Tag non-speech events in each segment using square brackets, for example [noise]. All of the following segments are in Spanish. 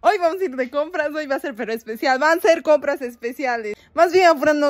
Hoy vamos a ir de compras, hoy va a ser pero especial, van a ser compras especiales. Más bien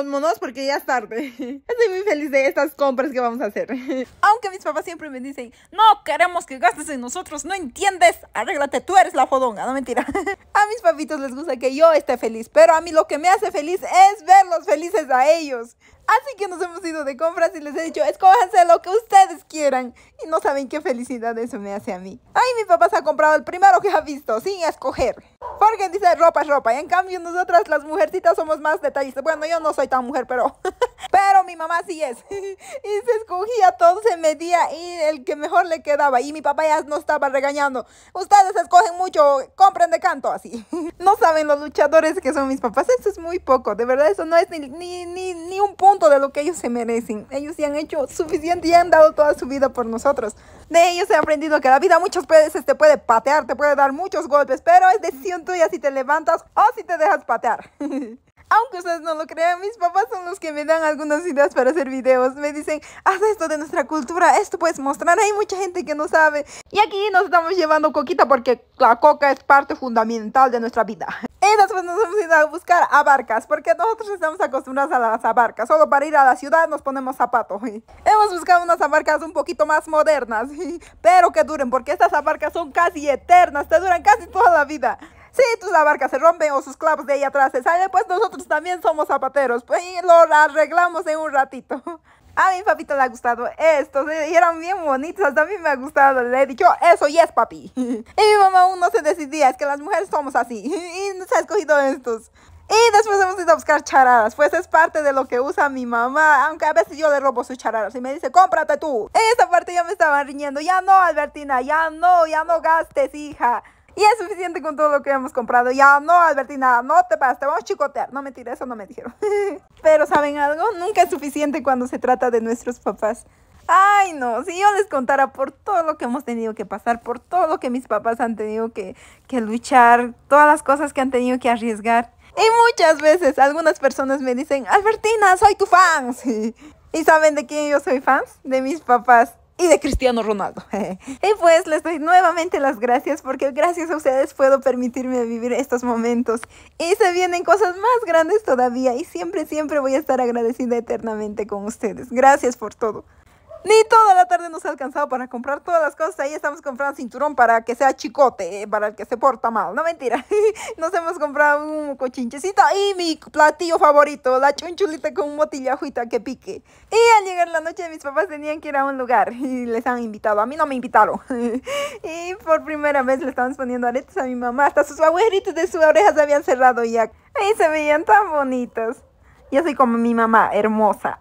monos porque ya es tarde. [laughs] Estoy muy feliz de estas compras que vamos a hacer. [laughs] Aunque mis papás siempre me dicen, no queremos que gastes en nosotros, no entiendes, arréglate, tú eres la fodonga, no mentira. [laughs] A mis papitos les gusta que yo esté feliz, pero a mí lo que me hace feliz es verlos felices a ellos. Así que nos hemos ido de compras y les he dicho, escójanse lo que ustedes quieran. Y no saben qué felicidad eso me hace a mí. Ay, mi papá se ha comprado el primero que ha visto, sin escoger. Porque dice ropa es ropa. Y en cambio nosotras las mujercitas somos más detallistas. Bueno, yo no soy tan mujer, pero... [laughs] Pero mi mamá sí es. [laughs] Y se escogía, todo se medía y el que mejor le quedaba. Y mi papá ya no estaba regañando. Ustedes escogen mucho, compren de canto así. [laughs] No saben los luchadores que son mis papás. Eso es muy poco. De verdad, eso no es ni, ni, ni, un punto de lo que ellos se merecen. Ellos se han hecho suficiente y han dado toda su vida por nosotros. De ellos he aprendido que la vida muchas veces te este, puede patear, te puede dar muchos golpes, pero es decisión tuya si te levantas o si te dejas patear. [laughs] Aunque ustedes no lo crean, mis papás son los que me dan algunas ideas para hacer videos. Me dicen, haz esto de nuestra cultura, esto puedes mostrar, hay mucha gente que no sabe. Y aquí nos estamos llevando coquita porque la coca es parte fundamental de nuestra vida. [laughs] Y después nos hemos ido a buscar abarcas, porque nosotros estamos acostumbrados a las abarcas. Solo para ir a la ciudad nos ponemos zapatos. [laughs] Hemos buscado unas abarcas un poquito más modernas, [laughs] pero que duren, porque estas abarcas son casi eternas, te duran casi toda la vida. Si la barca se rompe o sus clavos de ahí atrás se salen, pues nosotros también somos zapateros. Pues y lo arreglamos en un ratito. [laughs] A mi papito le ha gustado estos, eran bien bonitos, hasta a mí me ha gustado, le he dicho, eso y es papi. [laughs] Y mi mamá aún no se decidía, es que las mujeres somos así, [laughs] y se ha escogido estos. Y después hemos ido a buscar charadas. Pues es parte de lo que usa mi mamá. Aunque a veces yo le robo sus charadas y me dice, cómprate tú. En esa parte ya me estaban riñendo. Ya no, Albertina, ya no, ya no gastes, hija. Y es suficiente con todo lo que hemos comprado. Ya, no, Albertina, no te pases, te vamos a chicotear. No, mentira, eso no me dijeron. [laughs] Pero, ¿saben algo? Nunca es suficiente cuando se trata de nuestros papás. Ay, no, si yo les contara por todo lo que hemos tenido que pasar, por todo lo que mis papás han tenido que, luchar, todas las cosas que han tenido que arriesgar. Y muchas veces algunas personas me dicen, Albertina, soy tu fan. [laughs] ¿Y saben de quién yo soy fan? De mis papás y de Cristiano Ronaldo. [laughs] y pues les doy nuevamente las gracias porque gracias a ustedes puedo permitirme vivir estos momentos. Y se vienen cosas más grandes todavía y siempre, siempre voy a estar agradecida eternamente con ustedes. Gracias por todo. Ni toda la tarde nos ha alcanzado para comprar todas las cosas. Ahí estamos comprando cinturón para que sea chicote, eh, para el que se porta mal. No mentira. [laughs] Nos hemos comprado un cochinchecito y mi platillo favorito, la chunchulita con un motillajuita que pique. Y al llegar la noche mis papás tenían que ir a un lugar [laughs] y les han invitado. A mí no me invitaron. [laughs] Y por primera vez le estaban poniendo aretes a mi mamá. Hasta sus agujeritos de sus orejas se habían cerrado ya. ahí se veían tan bonitos. Yo soy como mi mamá, hermosa.